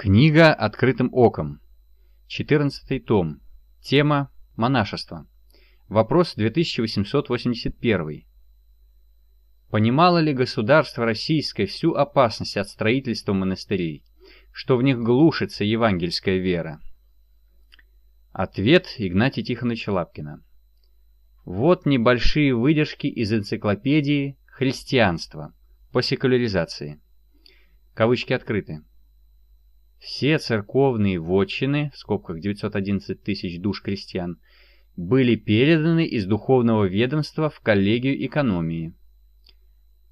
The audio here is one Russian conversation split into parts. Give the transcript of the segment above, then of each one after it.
Книга «Открытым оком». 14 том. Тема «Монашество». Вопрос 2881. Понимало ли государство российское всю опасность от строительства монастырей, что в них глушится евангельская вера? Ответ Игнатия Тихоновича Лапкина. Вот небольшие выдержки из энциклопедии «Христианство» по секуляризации. Кавычки открыты. Все церковные вотчины, в скобках 911 тысяч душ крестьян, были переданы из духовного ведомства в коллегию экономии.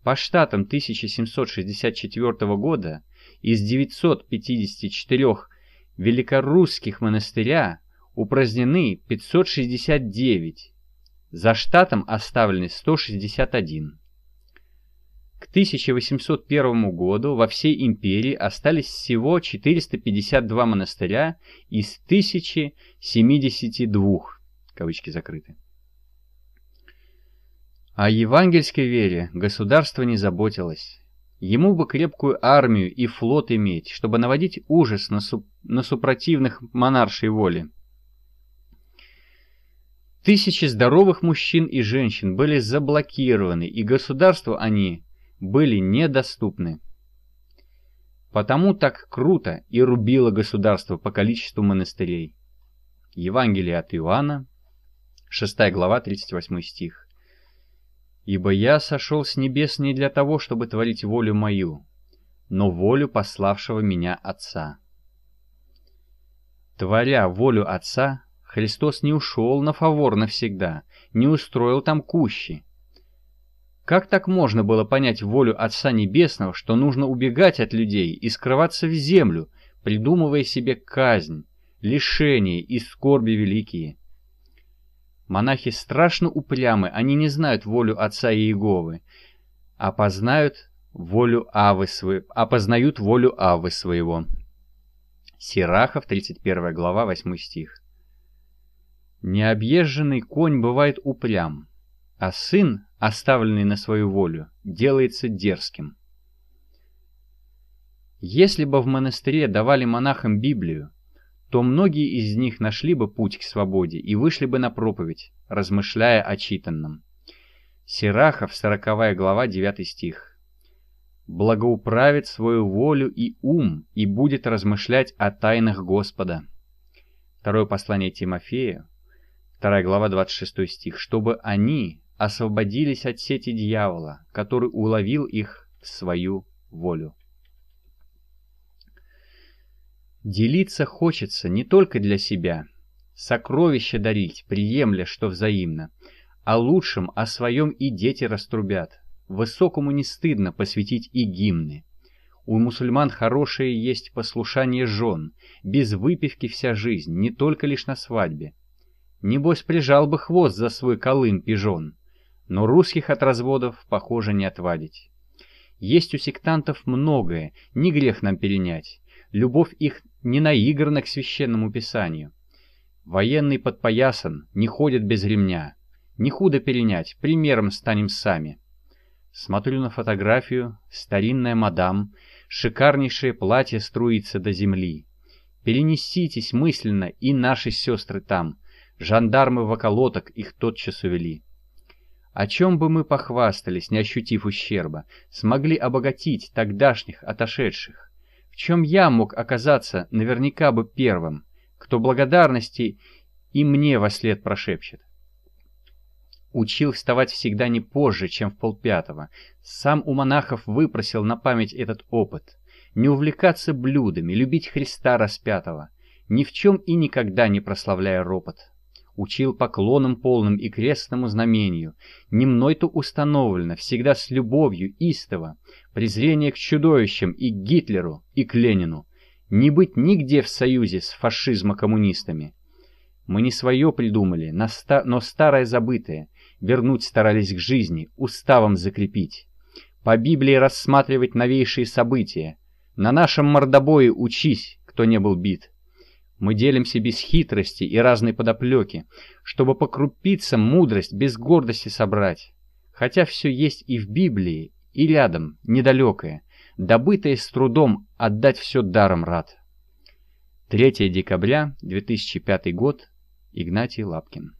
По штатам 1764 года из 954 великорусских монастыря упразднены 569, за штатом оставлены 161. К 1801 году во всей империи остались всего 452 монастыря из 1072. Кавычки закрыты. О евангельской вере государство не заботилось. Ему бы крепкую армию и флот иметь, чтобы наводить ужас на, суп... на супротивных монаршей воли. Тысячи здоровых мужчин и женщин были заблокированы, и государству они были недоступны. Потому так круто и рубило государство по количеству монастырей. Евангелие от Иоанна, 6 глава, 38 стих. «Ибо я сошел с небес не для того, чтобы творить волю мою, но волю пославшего меня Отца». Творя волю Отца, Христос не ушел на фавор навсегда, не устроил там кущи, как так можно было понять волю Отца Небесного, что нужно убегать от людей и скрываться в землю, придумывая себе казнь, лишения и скорби великие? Монахи страшно упрямы, они не знают волю Отца Иеговы, а познают волю Авы свы... опознают а волю Авы своего. Сирахов, 31 глава, 8 стих. Необъезженный конь бывает упрям, а сын, оставленный на свою волю, делается дерзким. Если бы в монастыре давали монахам Библию, то многие из них нашли бы путь к свободе и вышли бы на проповедь, размышляя о читанном. Сирахов, 40 глава, 9 стих. «Благоуправит свою волю и ум, и будет размышлять о тайнах Господа». Второе послание Тимофею, 2 глава, 26 стих. «Чтобы они, освободились от сети дьявола, который уловил их в свою волю. Делиться хочется не только для себя, сокровища дарить, приемля, что взаимно, а лучшим о своем и дети раструбят. Высокому не стыдно посвятить и гимны. У мусульман хорошее есть послушание жен, без выпивки вся жизнь, не только лишь на свадьбе. Небось прижал бы хвост за свой колым пижон. Но русских от разводов, похоже, не отвадить. Есть у сектантов многое, не грех нам перенять. Любовь их не наиграна к священному писанию. Военный подпоясан, не ходит без ремня. Не худо перенять, примером станем сами. Смотрю на фотографию, старинная мадам, шикарнейшее платье струится до земли. Перенеситесь мысленно и наши сестры там. Жандармы в околоток их тотчас увели. О чем бы мы похвастались, не ощутив ущерба, смогли обогатить тогдашних отошедших? В чем я мог оказаться наверняка бы первым, кто благодарности и мне во след прошепчет? Учил вставать всегда не позже, чем в полпятого. Сам у монахов выпросил на память этот опыт. Не увлекаться блюдами, любить Христа распятого, ни в чем и никогда не прославляя ропот учил поклонам полным и крестному знамению, не мной-то установлено, всегда с любовью истово, презрение к чудовищам и к Гитлеру, и к Ленину, не быть нигде в союзе с фашизмо-коммунистами. Мы не свое придумали, но старое забытое, вернуть старались к жизни, уставом закрепить. По Библии рассматривать новейшие события, на нашем мордобое учись, кто не был бит. Мы делимся без хитрости и разной подоплеки, чтобы по крупицам мудрость без гордости собрать. Хотя все есть и в Библии, и рядом, недалекое, добытое с трудом, отдать все даром рад. 3 декабря 2005 год. Игнатий Лапкин